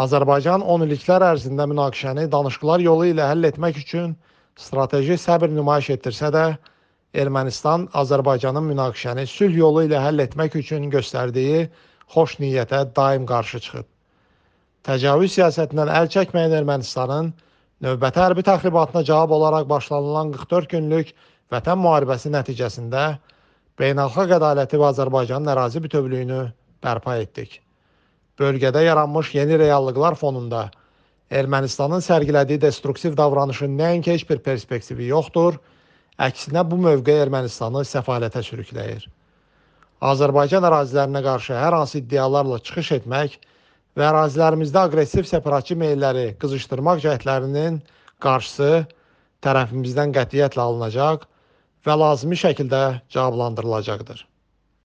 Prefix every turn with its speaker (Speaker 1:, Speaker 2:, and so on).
Speaker 1: Azərbaycan 10 illiklər ərzində münaqişəni danışıqlar yolu ilə həll etmək üçün strateji səbr nümayiş etdirsə də, Ermənistan Azərbaycanın münaqişəni sülh yolu ilə həll etmək üçün göstərdiyi xoş niyyətə daim qarşı çıxıb. Təcavüz siyasətindən əl çəkməyən Ermənistanın növbəti hərbi təxribatına cavab olaraq başlanılan 44 günlük vətən müharibəsi nəticəsində beynəlxalq ədaləti və Azərbaycanın ərazi bütövlüyünü bərpa etdik. Bölgədə yaranmış yeni reallıqlar fonunda Ermənistanın sərgilədiyi destruktiv davranışın nəinki heç bir perspektivi yoxdur, əksinə bu mövqe Ermənistanı səfalətə sürükləyir. Azərbaycan ərazilərinə qarşı hər hansı iddialarla çıxış etmək və ərazilərimizdə aqressiv separatçı meyilləri qızışdırmaq cəhdlərinin qarşısı tərəfimizdən qətiyyətlə alınacaq və lazımi şəkildə cavablandırılacaqdır.